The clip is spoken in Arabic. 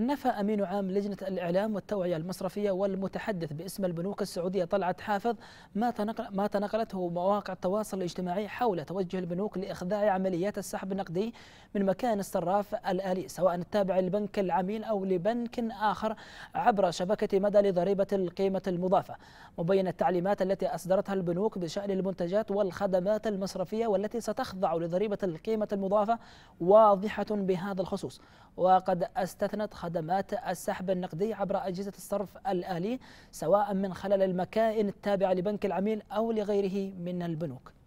نفى أمين عام لجنة الإعلام والتوعية المصرفية والمتحدث باسم البنوك السعودية طلعت حافظ ما, تنقل ما تنقلته مواقع التواصل الاجتماعي حول توجه البنوك لإخضاع عمليات السحب النقدي من مكان الصراف الآلي سواء التابع للبنك العميل أو لبنك آخر عبر شبكة مدى لضريبة القيمة المضافة مبين التعليمات التي أصدرتها البنوك بشأن المنتجات والخدمات المصرفية والتي ستخضع لضريبة القيمة المضافة واضحة بهذا الخصوص وقد استثنت خدمات السحب النقدي عبر أجهزة الصرف الآلي سواء من خلال المكائن التابعة لبنك العميل أو لغيره من البنوك